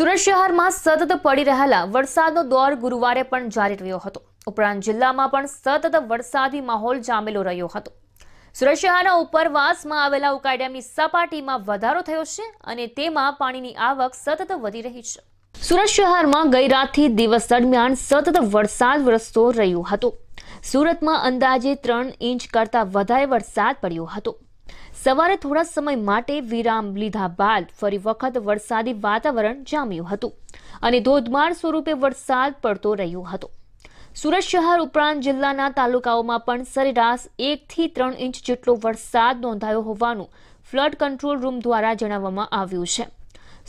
સુરત શહેરમાં સતત પડી રહેલા વરસાદનો દોર ગુરુવારે પણ જારી રહ્યો હતો ઉપરાંત જિલ્લામાં પણ સતત વરસાદી માહોલ જામેલો રહ્યો હતો સુરત શહેરના ઉપરવાસમાં આવેલા ઉકાઈ સપાટીમાં વધારો થયો છે અને તેમાં પાણીની આવક સતત વધી રહી છે સુરત શહેરમાં ગઈ રાતથી દિવસ દરમિયાન સતત વરસાદ વરસતો રહ્યો હતો સુરતમાં અંદાજે ત્રણ ઇંચ કરતાં વધારે વરસાદ પડ્યો હતો સવારે થોડા સમય માટે વિરામ લીધા બાદ ફરી વખત વરસાદી વાતાવરણ જામ્યું હતું અને ધોધમાર સ્વરૂપે વરસાદ પડતો રહ્યો હતો સુરત શહેર ઉપરાંત જિલ્લાના તાલુકાઓમાં પણ સરેરાશ એકથી ત્રણ ઇંચ જેટલો વરસાદ નોંધાયો હોવાનું ફ્લડ કંટ્રોલ રૂમ દ્વારા જણાવવામાં આવ્યું છે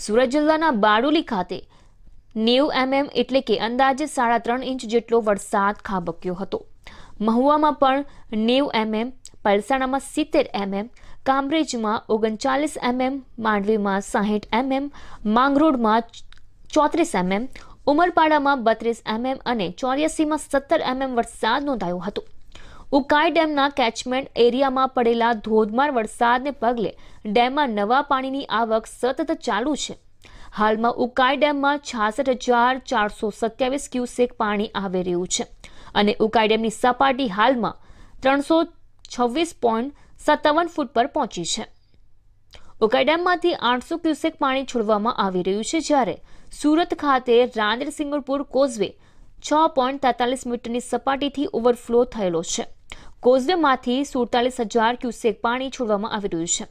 સુરત જિલ્લાના બારડોલી ખાતે નેવ એમએમ એટલે કે અંદાજે સાડા ત્રણ ઇંચ જેટલો વરસાદ ખાબક્યો હતો મહુવામાં પણ નેવ એમએમ પલસાણામાં સિત્તેર એમએમ કામરેજમાં ઓગણચાલીસ એમએમ માંડવીમાં સાહીઠ એમએમ માંગરોળમાં ચોત્રીસ એમએમ ઉમરપાડામાં બત્રીસ એમએમ અને ચોર્યાસીમાં સત્તર એમએમ વરસાદ નોંધાયો હતો ઉકાઈ ડેમના કેચમેન્ટ એરિયામાં પડેલા ધોધમાર વરસાદને પગલે ડેમમાં નવા પાણીની આવક સતત ચાલુ છે હાલમાં ઉકાઈ ડેમમાં છાસઠ હજાર ચારસો સત્યાવીસ ક્યુસેક પાણી આવી રહ્યું છે અને ઉકાઈ ડેમની સપાટી હાલમાં ત્રણસો છવ્વીસ પોઈન્ટ સત્તાવન ફૂટ પર પહોંચી છે ઉકાઈ આઠસો ક્યુસેક પાણી છોડવામાં આવી રહ્યું છે જ્યારે સુરત ખાતે રાંદેર સિંગરપુર કોઝવે છ પોઈન્ટ તેતાલીસ મીટરની સપાટીથી ઓવરફ્લો થયેલો છે કોઝવેમાંથી સુડતાલીસ હજાર ક્યુસેક પાણી છોડવામાં આવી રહ્યું છે